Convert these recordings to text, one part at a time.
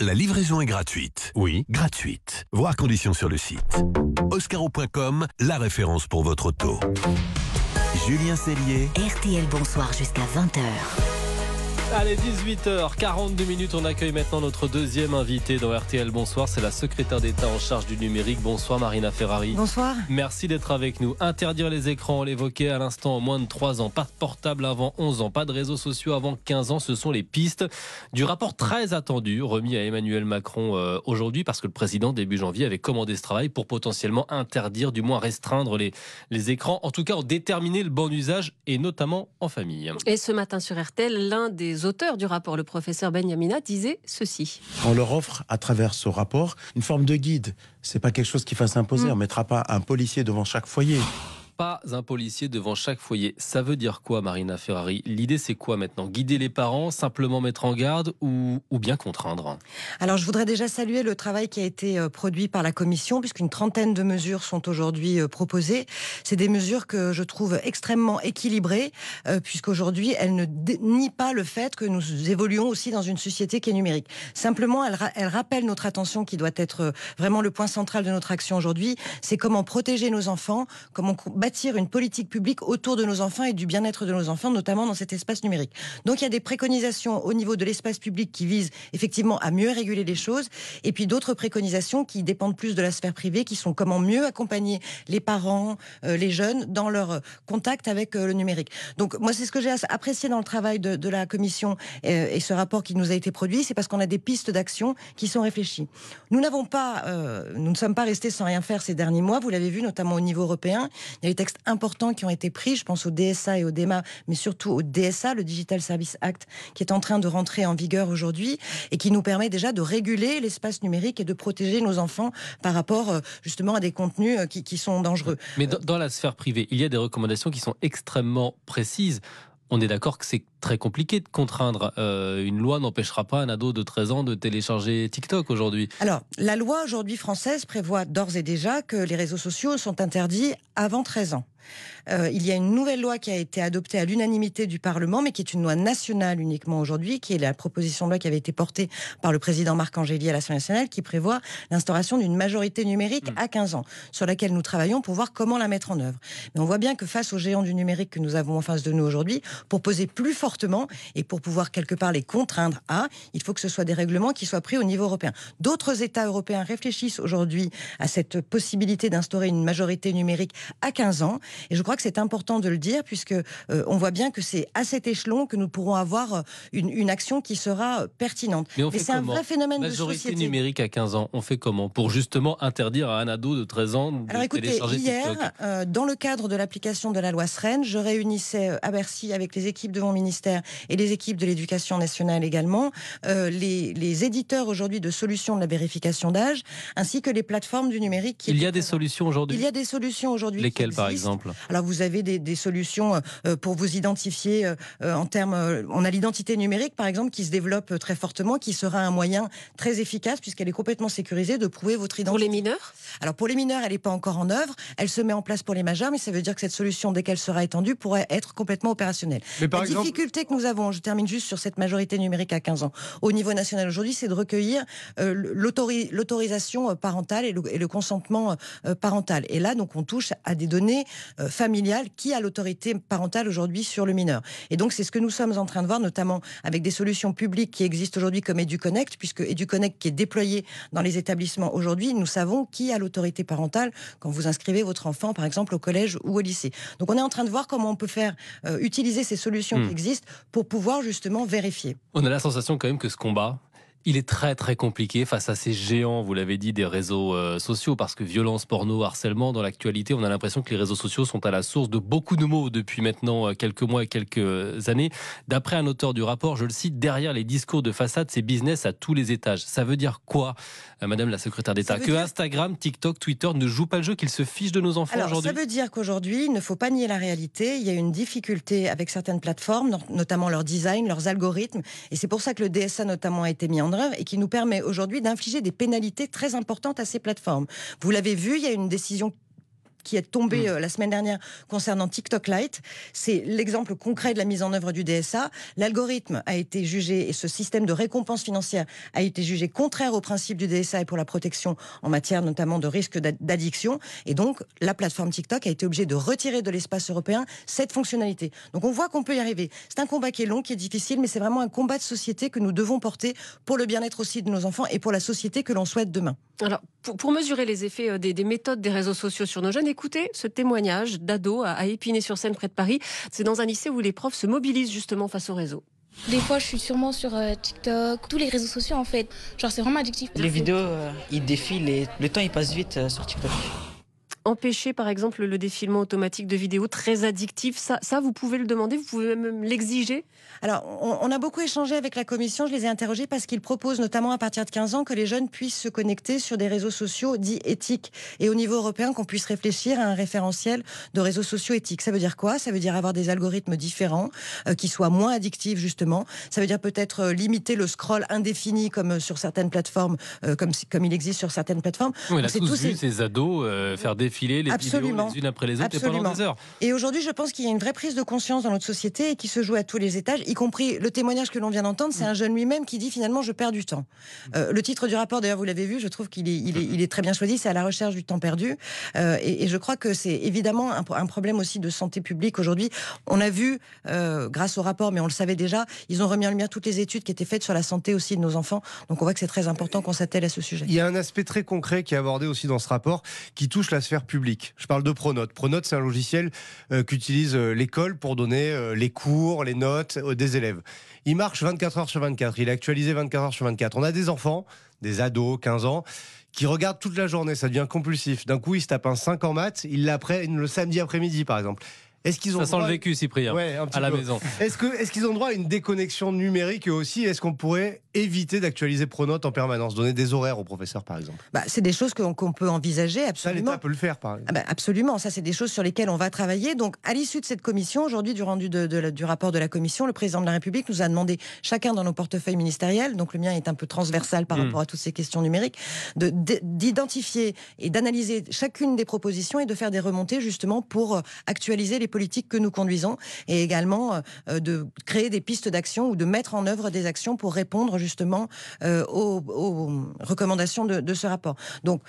La livraison est gratuite. Oui, gratuite. Voir conditions sur le site. Oscaro.com, la référence pour votre auto. Julien Cellier. RTL Bonsoir jusqu'à 20h. Allez, 18h42 minutes, on accueille maintenant notre deuxième invité dans RTL. Bonsoir, c'est la secrétaire d'État en charge du numérique. Bonsoir Marina Ferrari. Bonsoir. Merci d'être avec nous. Interdire les écrans, on l'évoquait à l'instant, en moins de 3 ans, pas de portable avant 11 ans, pas de réseaux sociaux avant 15 ans, ce sont les pistes du rapport très attendu remis à Emmanuel Macron euh, aujourd'hui parce que le président début janvier avait commandé ce travail pour potentiellement interdire, du moins restreindre les, les écrans, en tout cas en déterminer le bon usage et notamment en famille. Et ce matin sur RTL, l'un des les auteurs du rapport, le professeur Benyamina, disait ceci. On leur offre, à travers ce rapport, une forme de guide. Ce n'est pas quelque chose qui va s'imposer. On mm. On mettra pas un policier devant chaque foyer pas un policier devant chaque foyer. Ça veut dire quoi, Marina Ferrari L'idée, c'est quoi maintenant Guider les parents, simplement mettre en garde ou, bien contraindre Alors, je voudrais déjà saluer le travail qui a été euh, produit par la Commission, puisqu'une trentaine de mesures sont aujourd'hui euh, proposées. C'est des mesures que je trouve extrêmement équilibrées, euh, puisqu'aujourd'hui, elles ne nient pas le fait que nous évoluons aussi dans une société qui est numérique. Simplement, elles, rappellent notre attention qui doit être vraiment le point central de notre action aujourd'hui, c'est comment protéger nos enfants, comment bâtir une politique publique autour de nos enfants et du bien-être de nos enfants, notamment dans cet espace numérique. Donc il y a des préconisations au niveau de l'espace public qui visent effectivement à mieux réguler les choses, et puis d'autres préconisations qui dépendent plus de la sphère privée, qui sont comment mieux accompagner les parents, euh, les jeunes, dans leur contact avec euh, le numérique. Donc moi, c'est ce que j'ai apprécié dans le travail de, la commission euh, et ce rapport qui nous a été produit, c'est parce qu'on a des pistes d'action qui sont réfléchies. Nous n'avons pas, nous ne sommes pas restés sans rien faire ces derniers mois. Vous l'avez vu, notamment au niveau européen, il y a textes importants qui ont été pris. Je pense au DSA et au DEMA, mais surtout au DSA, le Digital Service Act, qui est en train de rentrer en vigueur aujourd'hui et qui nous permet déjà de réguler l'espace numérique et de protéger nos enfants par rapport euh, justement à des contenus euh, qui, sont dangereux. Mais dans la sphère privée, il y a des recommandations qui sont extrêmement précises. On est d'accord que c'est très compliqué de contraindre. Euh, une loi n'empêchera pas un ado de 13 ans de télécharger TikTok aujourd'hui. Alors, la loi aujourd'hui française prévoit d'ores et déjà que les réseaux sociaux sont interdits avant 13 ans. Euh, il y a une nouvelle loi qui a été adoptée à l'unanimité du Parlement, mais qui est une loi nationale uniquement aujourd'hui, qui est la proposition de loi qui avait été portée par le président Marc Angéli à l'Assemblée nationale, qui prévoit l'instauration d'une majorité numérique hmm. à 15 ans, sur laquelle nous travaillons pour voir comment la mettre en œuvre. Mais on voit bien que face aux géants du numérique que nous avons en face de nous aujourd'hui, pour poser plus et pour pouvoir quelque part les contraindre à, il faut que ce soit des règlements qui soient pris au niveau européen. D'autres États européens réfléchissent aujourd'hui à cette possibilité d'instaurer une majorité numérique à 15 ans et je crois que c'est important de le dire puisque euh, on voit bien que c'est à cet échelon que nous pourrons avoir euh, une, action qui sera euh, pertinente. Mais, c'est un vrai phénomène de société. numérique à 15 ans, on fait comment pour justement interdire à un ado de 13 ans de Alors écoutez, hier, dans le cadre de l'application de la loi Sren, je réunissais à Bercy avec les équipes de mon ministère et les équipes de l'éducation nationale également, euh, les, éditeurs aujourd'hui de solutions de la vérification d'âge, ainsi que les plateformes du numérique. Il y a des solutions aujourd'hui Il y a des solutions aujourd'hui. Lesquelles par exemple Alors vous avez des, solutions euh, pour vous identifier euh, en termes... On a l'identité numérique par exemple qui se développe très fortement, qui sera un moyen très efficace puisqu'elle est complètement sécurisée de prouver votre identité. Pour les mineurs Alors pour les mineurs, elle n'est pas encore en œuvre. Elle se met en place pour les majeurs, mais ça veut dire que cette solution, dès qu'elle sera étendue, pourrait être complètement opérationnelle. Mais par la exemple, que nous avons, je termine juste sur cette majorité numérique à 15 ans, au niveau national aujourd'hui, c'est de recueillir euh, l'autorisation euh, parentale et le, consentement euh, parental. Et là, donc, on touche à des données familiales. Qui a l'autorité parentale aujourd'hui sur le mineur Et donc, c'est ce que nous sommes en train de voir, notamment avec des solutions publiques qui existent aujourd'hui comme EduConnect, puisque EduConnect qui est déployé dans les établissements aujourd'hui, nous savons qui a l'autorité parentale quand vous inscrivez votre enfant, par exemple, au collège ou au lycée. Donc, on est en train de voir comment on peut faire utiliser ces solutions hmm. qui existent pour pouvoir justement vérifier. On a la sensation quand même que ce combat, il est très très compliqué face à ces géants, vous l'avez dit, des réseaux euh, sociaux, parce que violence, porno, harcèlement, dans l'actualité, on a l'impression que les réseaux sociaux sont à la source de beaucoup de mots depuis maintenant euh, quelques mois et quelques euh, années. D'après un auteur du rapport, je le cite, derrière les discours de façade, c'est business à tous les étages. Ça veut dire quoi, Madame la secrétaire d'État Que Instagram, TikTok, Twitter ne jouent pas le jeu, qu'ils se fichent de nos enfants aujourd'hui Ça veut dire qu'aujourd'hui, il ne faut pas nier la réalité. Il y a une difficulté avec certaines plateformes, notamment leur design, leurs algorithmes. Et c'est pour ça que le DSA notamment a été mis en et qui nous permet aujourd'hui d'infliger des pénalités très importantes à ces plateformes. Vous l'avez vu, il y a une décision qui est tombé mm. euh, la semaine dernière concernant TikTok Lite. C'est l'exemple concret de la mise en œuvre du DSA. L'algorithme a été jugé et ce système de récompense financière a été jugé contraire au principe du DSA et pour la protection en matière notamment de risque d'addiction. Et donc, la plateforme TikTok a été obligée de retirer de l'espace européen cette fonctionnalité. Donc, on voit qu'on peut y arriver. C'est un combat qui est long, qui est difficile, mais c'est vraiment un combat de société que nous devons porter pour le bien-être aussi de nos enfants et pour la société que l'on souhaite demain. Alors, pour, mesurer les effets euh, des, des méthodes des réseaux sociaux sur nos jeunes, Écoutez ce témoignage d'ado à Épinay-sur-Seine près de Paris. C'est dans un lycée où les profs se mobilisent justement face au réseau. Des fois, je suis sûrement sur euh, TikTok, tous les réseaux sociaux en fait. Genre, c'est vraiment addictif. Les vidéos, euh, ils défilent et le temps il passe vite euh, sur TikTok empêcher par exemple le défilement automatique de vidéos très addictives ça, ça, vous pouvez le demander, vous pouvez même l'exiger Alors, on, a beaucoup échangé avec la commission, je les ai interrogés parce qu'ils proposent notamment à partir de 15 ans que les jeunes puissent se connecter sur des réseaux sociaux dits éthiques et au niveau européen qu'on puisse réfléchir à un référentiel de réseaux sociaux éthiques. Ça veut dire quoi Ça veut dire avoir des algorithmes différents euh, qui soient moins addictifs justement. Ça veut dire peut-être euh, limiter le scroll indéfini comme euh, sur certaines plateformes, comme, comme il existe sur certaines plateformes. C'est a tous, ces, ados faire des les Absolument. vidéos les unes après les autres et pendant des heures. Et aujourd'hui, je pense qu'il y a une vraie prise de conscience dans notre société et qui se joue à tous les étages, y compris le témoignage que l'on vient d'entendre, c'est mm. un jeune lui-même qui dit finalement je perds du temps. Mm. Euh, le titre du rapport, d'ailleurs, vous l'avez vu, je trouve qu'il est, il est, très bien choisi, c'est à la recherche du temps perdu. Euh, et, je crois que c'est évidemment un, problème aussi de santé publique aujourd'hui. On a vu, euh, grâce au rapport, mais on le savait déjà, ils ont remis en lumière toutes les études qui étaient faites sur la santé aussi de nos enfants. Donc on voit que c'est très important qu'on s'attelle à ce sujet. Il y a un aspect très concret qui est abordé aussi dans ce rapport, qui touche la sphère public. Je parle de Pronote. Pronote, c'est un logiciel euh, qu'utilise euh, l'école pour donner euh, les cours, les notes des élèves. Il marche 24 heures sur 24. Il est actualisé 24 heures sur 24. On a des enfants, des ados, 15 ans, qui regardent toute la journée. Ça devient compulsif. D'un coup, ils se tapent un 5 en maths. Ils l'apprennent le samedi après-midi, par exemple. Est-ce qu'ils ont ça sent le vécu, Cyprien, à la maison. Est-ce qu'ils est ont droit à une déconnexion numérique aussi Est-ce qu'on pourrait éviter d'actualiser Pronote en permanence Donner des horaires aux professeurs, par exemple bah, C'est des choses qu'on peut envisager, absolument. Ça, l'État peut le faire, par exemple. Ah bah, absolument, ça, c'est des choses sur lesquelles on va travailler. Donc, à l'issue de cette commission, aujourd'hui, du rendu de, du rapport de la commission, le président de la République nous a demandé, chacun dans nos portefeuilles ministériels, donc le mien est un peu transversal par hmm. rapport à toutes ces questions numériques, d'identifier et d'analyser chacune des propositions et de faire des remontées, justement, pour euh, actualiser les politique que nous conduisons et également euh, euh, de créer des pistes d'action ou de mettre en œuvre des actions pour répondre justement euh, aux, recommandations de, ce rapport. Donc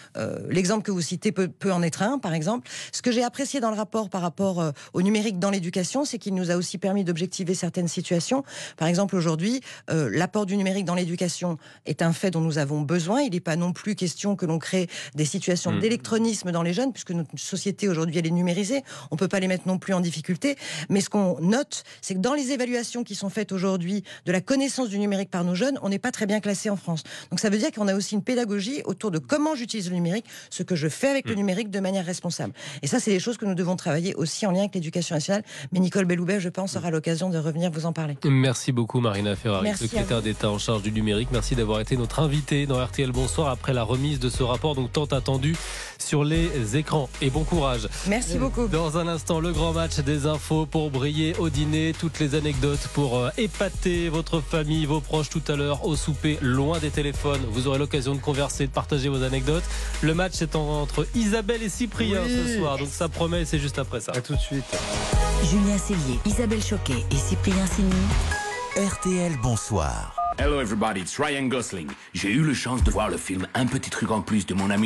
l'exemple que vous citez peut, en être un, par exemple. Ce que j'ai apprécié dans le rapport par rapport au numérique dans l'éducation, c'est qu'il nous a aussi permis d'objectiver certaines situations. Par exemple, aujourd'hui, l'apport du numérique dans l'éducation est un fait dont nous avons besoin. Il n'est pas non plus question que l'on crée des situations mmh. d'électronisme dans les jeunes, puisque notre société aujourd'hui, elle est numérisée. On ne peut pas les mettre non plus en difficulté. Mais ce qu'on note, c'est que dans les évaluations qui sont faites aujourd'hui de la connaissance du numérique par nos jeunes, on n'est pas très bien classé en France. Donc ça veut dire qu'on a aussi une pédagogie autour de comment j'utilise le numérique, ce que je fais avec le mm. numérique de manière responsable. Et ça, c'est des choses que nous devons travailler aussi en lien avec l'éducation nationale. Mais Nicole Belloubet, je pense, aura l'occasion de revenir vous en parler. Merci beaucoup, Marina Ferrari, secrétaire d'État en charge du numérique. Merci d'avoir été notre invité dans RTL Bonsoir après la remise de ce rapport donc tant attendu sur les écrans. Et bon courage. Merci beaucoup. Dans un instant, le grand match, des infos pour briller au dîner, toutes les anecdotes pour euh, épater votre famille, vos proches tout à l'heure au souper, loin des téléphones. Vous aurez l'occasion de converser, de partager vos anecdotes. Le match est entre Isabelle et Cyprien ce soir, donc ça promet, c'est juste après ça. À tout de suite. Julien Isabelle Choquet et Cyprien RTL Bonsoir. Hello everybody, it's Ryan Gosling. J'ai eu la chance de voir le film Un petit truc en plus de mon ami